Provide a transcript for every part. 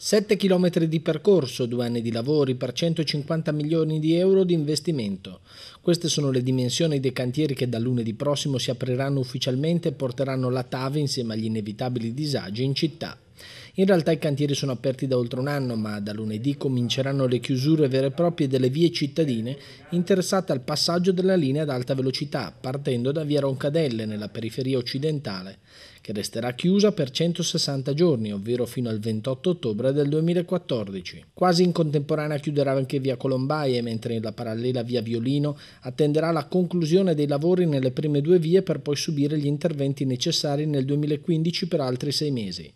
7 km di percorso, due anni di lavori per 150 milioni di euro di investimento. Queste sono le dimensioni dei cantieri che da lunedì prossimo si apriranno ufficialmente e porteranno la TAV insieme agli inevitabili disagi in città. In realtà i cantieri sono aperti da oltre un anno, ma da lunedì cominceranno le chiusure vere e proprie delle vie cittadine interessate al passaggio della linea ad alta velocità, partendo da via Roncadelle nella periferia occidentale, che resterà chiusa per 160 giorni, ovvero fino al 28 ottobre del 2014. Quasi in contemporanea chiuderà anche via Colombaie, mentre la parallela via Violino attenderà la conclusione dei lavori nelle prime due vie per poi subire gli interventi necessari nel 2015 per altri sei mesi.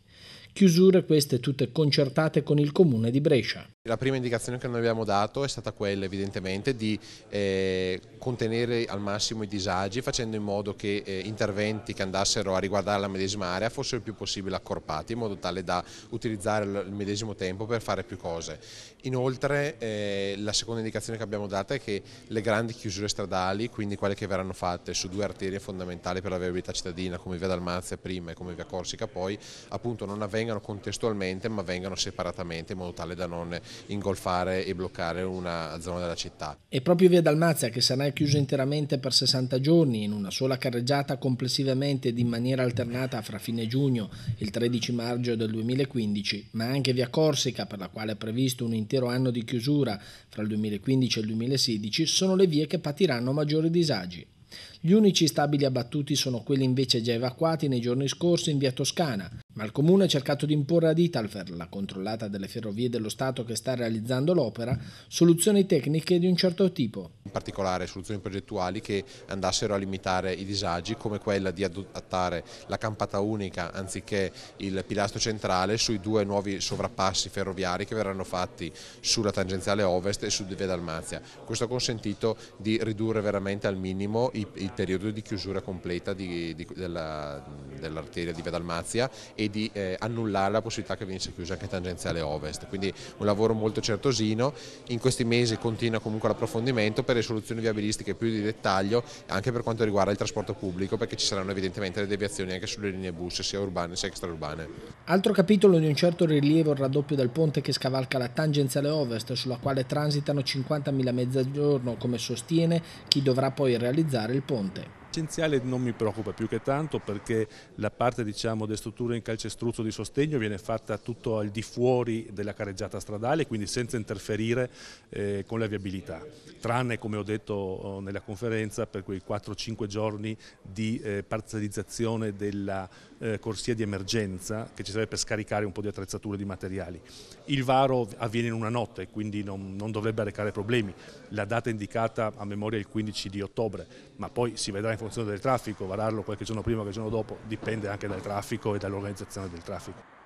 Chiusure queste tutte concertate con il comune di Brescia. La prima indicazione che noi abbiamo dato è stata quella evidentemente di eh, contenere al massimo i disagi facendo in modo che eh, interventi che andassero a riguardare la medesima area fossero il più possibile accorpati in modo tale da utilizzare il medesimo tempo per fare più cose. Inoltre eh, la seconda indicazione che abbiamo dato è che le grandi chiusure stradali, quindi quelle che verranno fatte su due arterie fondamentali per la viabilità cittadina come via Dalmazia prima e come via Corsica poi, appunto non avvengano contestualmente ma avvengano separatamente in modo tale da non ingolfare e bloccare una zona della città. E proprio via Dalmazia, che sarà chiusa interamente per 60 giorni in una sola carreggiata complessivamente ed in maniera alternata fra fine giugno e il 13 maggio del 2015, ma anche via Corsica, per la quale è previsto un intero anno di chiusura fra il 2015 e il 2016, sono le vie che patiranno maggiori disagi. Gli unici stabili abbattuti sono quelli invece già evacuati nei giorni scorsi in via Toscana, ma il comune ha cercato di imporre ad Italfer, la controllata delle ferrovie dello Stato che sta realizzando l'opera, soluzioni tecniche di un certo tipo. In particolare soluzioni progettuali che andassero a limitare i disagi come quella di adattare la campata unica anziché il pilastro centrale sui due nuovi sovrappassi ferroviari che verranno fatti sulla tangenziale ovest e su via Dalmazia. Questo ha consentito di ridurre veramente al minimo i, il il periodo di chiusura completa di, di, dell'arteria dell di Via Dalmazia e di eh, annullare la possibilità che venisse chiusa anche tangenziale ovest, quindi un lavoro molto certosino, in questi mesi continua comunque l'approfondimento per le soluzioni viabilistiche più di dettaglio anche per quanto riguarda il trasporto pubblico perché ci saranno evidentemente le deviazioni anche sulle linee bus sia urbane sia extraurbane. Altro capitolo di un certo rilievo è il raddoppio del ponte che scavalca la tangenziale ovest sulla quale transitano 50.000 mezzogiorno come sostiene chi dovrà poi realizzare il ponte. Scienziale non mi preoccupa più che tanto perché la parte diciamo, delle strutture in calcestruzzo di sostegno viene fatta tutto al di fuori della careggiata stradale, quindi senza interferire eh, con la viabilità, tranne come ho detto eh, nella conferenza per quei 4-5 giorni di eh, parzializzazione della eh, corsia di emergenza che ci serve per scaricare un po' di attrezzature e di materiali. Il varo avviene in una notte, quindi non, non dovrebbe arrecare problemi. La data indicata a memoria è il 15 di ottobre, ma poi si vedrà in funzione del traffico, vararlo qualche giorno prima o qualche giorno dopo dipende anche dal traffico e dall'organizzazione del traffico.